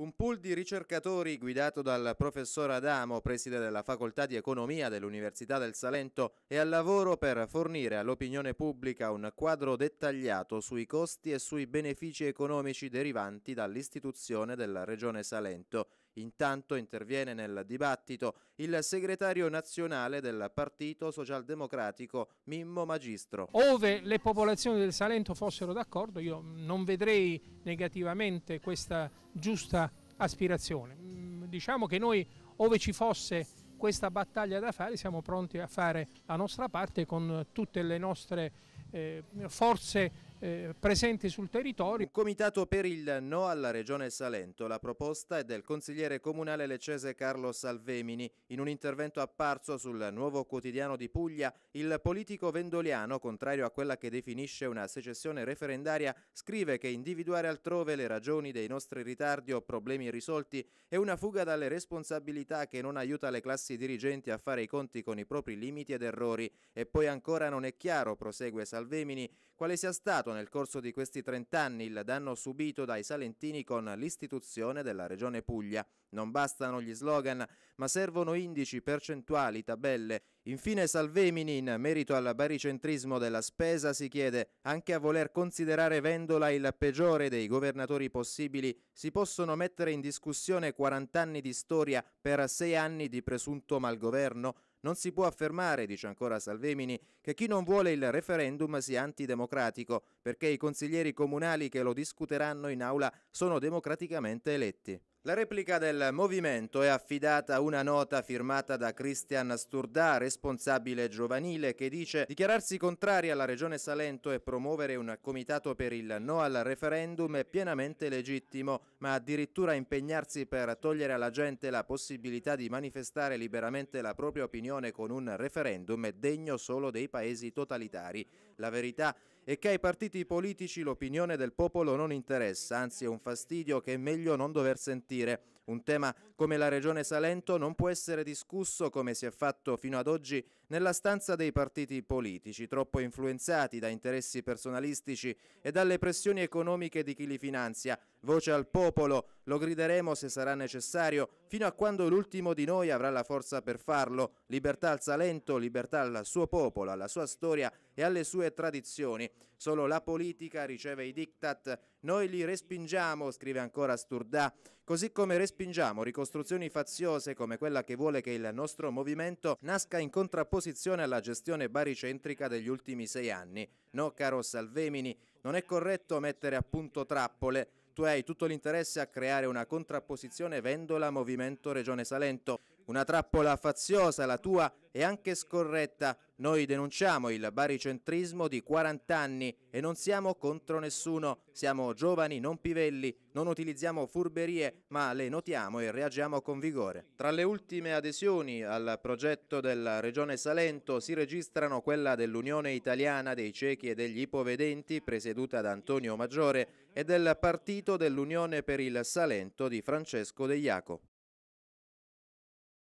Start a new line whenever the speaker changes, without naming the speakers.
Un pool di ricercatori guidato dal professor Adamo, preside della Facoltà di Economia dell'Università del Salento, è al lavoro per fornire all'opinione pubblica un quadro dettagliato sui costi e sui benefici economici derivanti dall'istituzione della Regione Salento. Intanto interviene nel dibattito il segretario nazionale del Partito Socialdemocratico Mimmo Magistro. Ove le popolazioni del Salento fossero d'accordo io non vedrei negativamente questa giusta aspirazione. Mm, diciamo che noi ove ci fosse questa battaglia da fare siamo pronti a fare la nostra parte con tutte le nostre eh, forze eh, presenti sul territorio. Un comitato per il no alla Regione Salento. La proposta è del consigliere comunale leccese Carlo Salvemini. In un intervento apparso sul nuovo quotidiano di Puglia, il politico vendoliano, contrario a quella che definisce una secessione referendaria, scrive che individuare altrove le ragioni dei nostri ritardi o problemi irrisolti è una fuga dalle responsabilità che non aiuta le classi dirigenti a fare i conti con i propri limiti ed errori. E poi ancora non è chiaro, prosegue Salvemini, quale sia stato nel corso di questi 30 anni il danno subito dai salentini con l'istituzione della Regione Puglia. Non bastano gli slogan, ma servono indici, percentuali, tabelle. Infine Salvemini, in merito al baricentrismo della spesa, si chiede anche a voler considerare Vendola il peggiore dei governatori possibili, si possono mettere in discussione 40 anni di storia per 6 anni di presunto malgoverno? Non si può affermare, dice ancora Salvemini, che chi non vuole il referendum sia antidemocratico, perché i consiglieri comunali che lo discuteranno in aula sono democraticamente eletti. La replica del movimento è affidata a una nota firmata da Christian Sturdà, responsabile giovanile, che dice dichiararsi contraria alla Regione Salento e promuovere un comitato per il no al referendum è pienamente legittimo, ma addirittura impegnarsi per togliere alla gente la possibilità di manifestare liberamente la propria opinione con un referendum è degno solo dei paesi totalitari. La verità è e che ai partiti politici l'opinione del popolo non interessa, anzi è un fastidio che è meglio non dover sentire. Un tema come la Regione Salento non può essere discusso, come si è fatto fino ad oggi, nella stanza dei partiti politici, troppo influenzati da interessi personalistici e dalle pressioni economiche di chi li finanzia. Voce al popolo, lo grideremo se sarà necessario, fino a quando l'ultimo di noi avrà la forza per farlo. Libertà al Salento, libertà al suo popolo, alla sua storia e alle sue tradizioni. Solo la politica riceve i diktat, noi li respingiamo, scrive ancora Sturdà, così come respingiamo ricostruzioni faziose come quella che vuole che il nostro movimento nasca in contrapposizione alla gestione baricentrica degli ultimi sei anni. No, caro Salvemini, non è corretto mettere a punto trappole. 2A tutto l'interesse a creare una contrapposizione Vendola-Movimento Regione Salento. Una trappola faziosa, la tua, e anche scorretta, noi denunciamo il baricentrismo di 40 anni e non siamo contro nessuno, siamo giovani, non pivelli, non utilizziamo furberie, ma le notiamo e reagiamo con vigore. Tra le ultime adesioni al progetto della Regione Salento si registrano quella dell'Unione Italiana dei Ciechi e degli Ipovedenti, presieduta da Antonio Maggiore, e del Partito dell'Unione per il Salento di Francesco De Iaco.